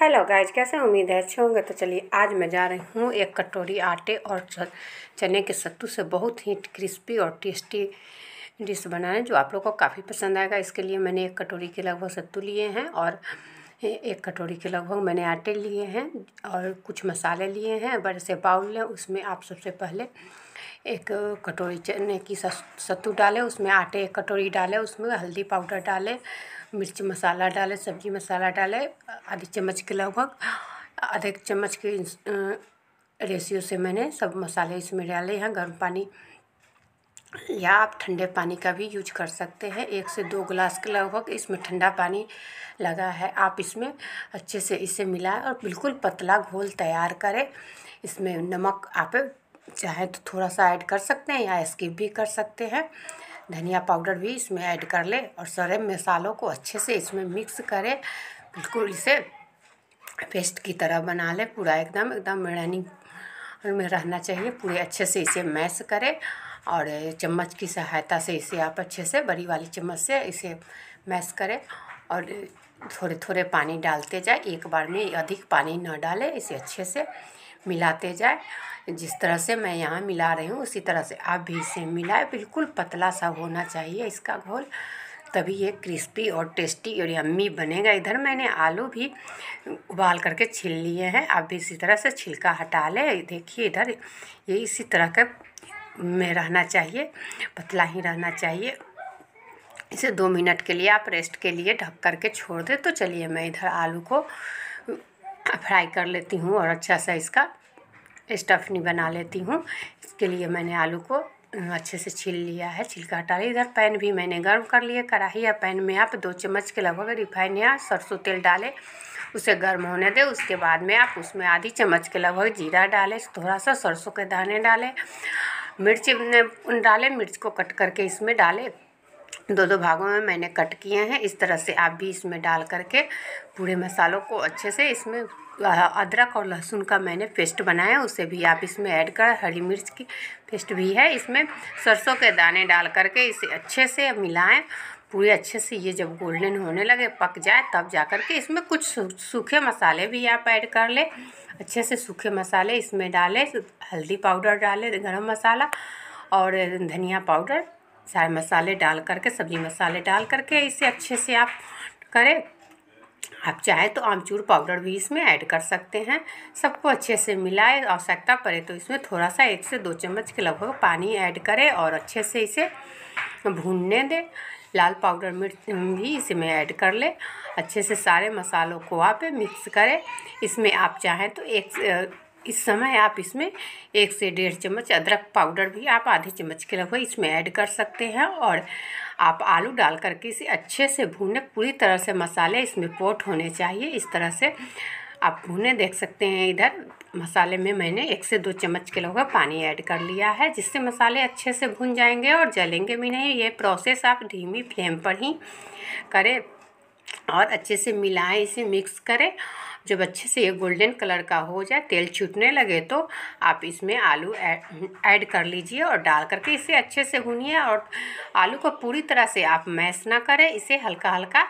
hello guys कैसे उम्मीद है अच्छे होंगे तो चलिए आज मैं जा रही हूँ एक कटोरी आटे और चने के सत्तू से बहुत ही क्रिस्पी और टेस्टी डिश बनाने जो आप लोग को काफ़ी पसंद आएगा इसके लिए मैंने एक कटोरी के लगभग सत्तू लिए हैं और एक कटोरी के लगभग मैंने आटे लिए हैं और कुछ मसाले लिए हैं बड़े से बाउल लें उसमें आप सबसे पहले एक कटोरी चने की सत्तू डालें उसमें आटे एक कटोरी डालें उसमें हल्दी पाउडर डालें मिर्च मसाला डाले सब्ज़ी मसाला डाले आधी चम्मच के लगभग आधे चम्मच के रेशियो से मैंने सब मसाले इसमें डाले हैं गर्म पानी या आप ठंडे पानी का भी यूज कर सकते हैं एक से दो गिलास के लगभग इसमें ठंडा पानी लगा है आप इसमें अच्छे से इसे मिलाएं और बिल्कुल पतला घोल तैयार करें इसमें नमक आप चाहें तो थोड़ा सा ऐड कर सकते हैं या स्किप भी कर सकते हैं धनिया पाउडर भी इसमें ऐड कर लें और सारे मसालों को अच्छे से इसमें मिक्स करें बिल्कुल इसे पेस्ट की तरह बना लें पूरा एकदम एकदम रनिंग में रहना चाहिए पूरे अच्छे से इसे मैश करें और चम्मच की सहायता से इसे आप अच्छे से बड़ी वाली चम्मच से इसे मैश करें और थोड़े थोड़े पानी डालते जाए एक बार में अधिक पानी ना डालें इसे अच्छे से मिलाते जाए जिस तरह से मैं यहाँ मिला रही हूँ उसी तरह से आप भी इसे मिलाए बिल्कुल पतला सा होना चाहिए इसका घोल तभी ये क्रिस्पी और टेस्टी और यम्मी बनेगा इधर मैंने आलू भी उबाल करके छील लिए हैं आप भी इसी तरह से छिलका हटा ले देखिए इधर ये इसी तरह का में रहना चाहिए पतला ही रहना चाहिए इसे दो मिनट के लिए आप रेस्ट के लिए ढक करके छोड़ दें तो चलिए मैं इधर आलू को फ्राई कर लेती हूँ और अच्छा सा इसका स्टफनी बना लेती हूँ इसके लिए मैंने आलू को अच्छे से छील लिया है छिलका हटा लिया इधर पैन भी मैंने गर्म कर लिया कढ़ाई या पैन में आप दो चम्मच के लगभग रिफाइन या सरसों तेल डालें उसे गर्म होने दें उसके बाद में आप उसमें आधी चम्मच के लगभग जीरा डालें थोड़ा सा सरसों के दाने डालें मिर्च डालें मिर्च को कट करके इसमें डालें दो दो भागों में मैंने कट किए हैं इस तरह से आप भी इसमें डाल करके पूरे मसालों को अच्छे से इसमें अदरक और लहसुन का मैंने पेस्ट बनाया उसे भी आप इसमें ऐड कर हरी मिर्च की पेस्ट भी है इसमें सरसों के दाने डाल करके इसे अच्छे से मिलाएं पूरे अच्छे से ये जब गोल्डन होने लगे पक जाए तब जा कर के इसमें कुछ सूखे मसाले भी आप ऐड कर लें अच्छे से सूखे मसाले इसमें डालें हल्दी पाउडर डालें गर्म मसाला और धनिया पाउडर सारे मसाले डाल करके सब्ज़ी मसाले डाल करके इसे अच्छे से आप करें आप चाहे तो आमचूर पाउडर भी इसमें ऐड कर सकते हैं सबको अच्छे से मिलाए आवश्यकता पड़े तो इसमें थोड़ा सा एक से दो चम्मच के लगभग पानी ऐड करें और अच्छे से इसे भूनने दें लाल पाउडर मिर्च भी इसमें ऐड कर ले अच्छे से सारे मसालों को आप मिक्स करें इसमें आप चाहें तो एक इस समय आप इसमें एक से डेढ़ चम्मच अदरक पाउडर भी आप आधे चम्मच के लगभग इसमें ऐड कर सकते हैं और आप आलू डाल करके इसे अच्छे से भूने पूरी तरह से मसाले इसमें पोट होने चाहिए इस तरह से आप भूने देख सकते हैं इधर मसाले में मैंने एक से दो चम्मच के लगभग पानी ऐड कर लिया है जिससे मसाले अच्छे से भून जाएंगे और जलेंगे भी नहीं ये प्रोसेस आप धीमी फ्लेम पर ही करें और अच्छे से मिलाएं इसे मिक्स करें जब अच्छे से ये गोल्डन कलर का हो जाए तेल छूटने लगे तो आप इसमें आलू ऐड कर लीजिए और डाल करके इसे अच्छे से भूनिए और आलू को पूरी तरह से आप मैश ना करें इसे हल्का हल्का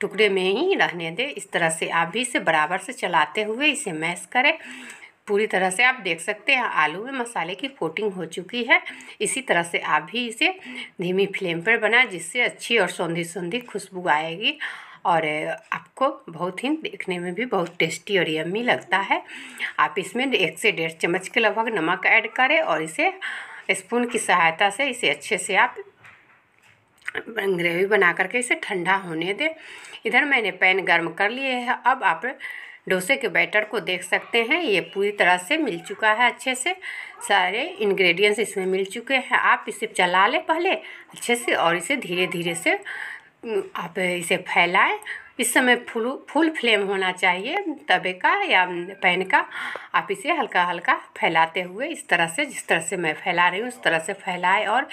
टुकड़े में ही रहने दें इस तरह से आप भी इसे बराबर से चलाते हुए इसे मैश करें पूरी तरह से आप देख सकते हैं आलू में मसाले की कोटिंग हो चुकी है इसी तरह से आप भी इसे धीमी फ्लेम पर बनाएं जिससे अच्छी और सौंधी सौंधी खुशबू आएगी और आपको बहुत ही देखने में भी बहुत टेस्टी और यम्मी लगता है आप इसमें एक से डेढ़ चम्मच के लगभग नमक ऐड करें और इसे स्पून की सहायता से इसे अच्छे से आप ग्रेवी बना करके इसे ठंडा होने दें इधर मैंने पैन गर्म कर लिए है अब आप डोसे के बैटर को देख सकते हैं ये पूरी तरह से मिल चुका है अच्छे से सारे इंग्रेडिएंट्स इसमें मिल चुके हैं आप इसे चला लें पहले अच्छे से और इसे धीरे धीरे से आप इसे फैलाएं इस समय फुल फुल फ्लेम होना चाहिए तवे का या पैन का आप इसे हल्का हल्का फैलाते हुए इस तरह से जिस तरह से मैं फैला रही हूँ उस तरह से फैलाएं और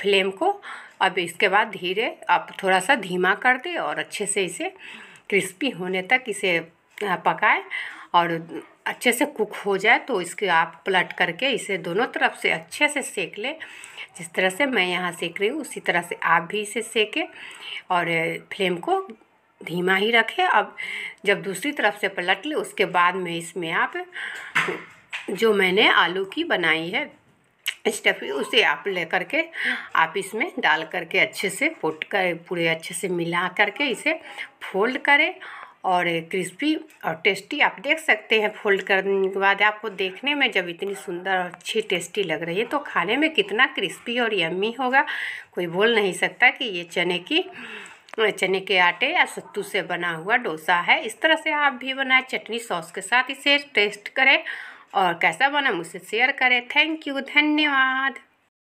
फ्लेम को अब इसके बाद धीरे आप थोड़ा सा धीमा कर दें और अच्छे से इसे क्रिस्पी होने तक इसे पकाएं और अच्छे से कुक हो जाए तो इसके आप पलट करके इसे दोनों तरफ से अच्छे से सेक लें जिस तरह से मैं यहाँ सेक रही हूँ उसी तरह से आप भी इसे सेकें और फ्लेम को धीमा ही रखें अब जब दूसरी तरफ से पलट लें उसके बाद में इसमें आप जो मैंने आलू की बनाई है स्टफी उसे आप ले करके आप इसमें डाल करके अच्छे से पोट कर पूरे अच्छे से मिला करके इसे फोल्ड करें और क्रिस्पी और टेस्टी आप देख सकते हैं फोल्ड करने के बाद आपको देखने में जब इतनी सुंदर और अच्छी टेस्टी लग रही है तो खाने में कितना क्रिस्पी और यम्मी होगा कोई बोल नहीं सकता कि ये चने की चने के आटे या सत्तू से बना हुआ डोसा है इस तरह से आप भी बनाए चटनी सॉस के साथ इसे टेस्ट करें और कैसा बना मुझसे शेयर करें थैंक यू धन्यवाद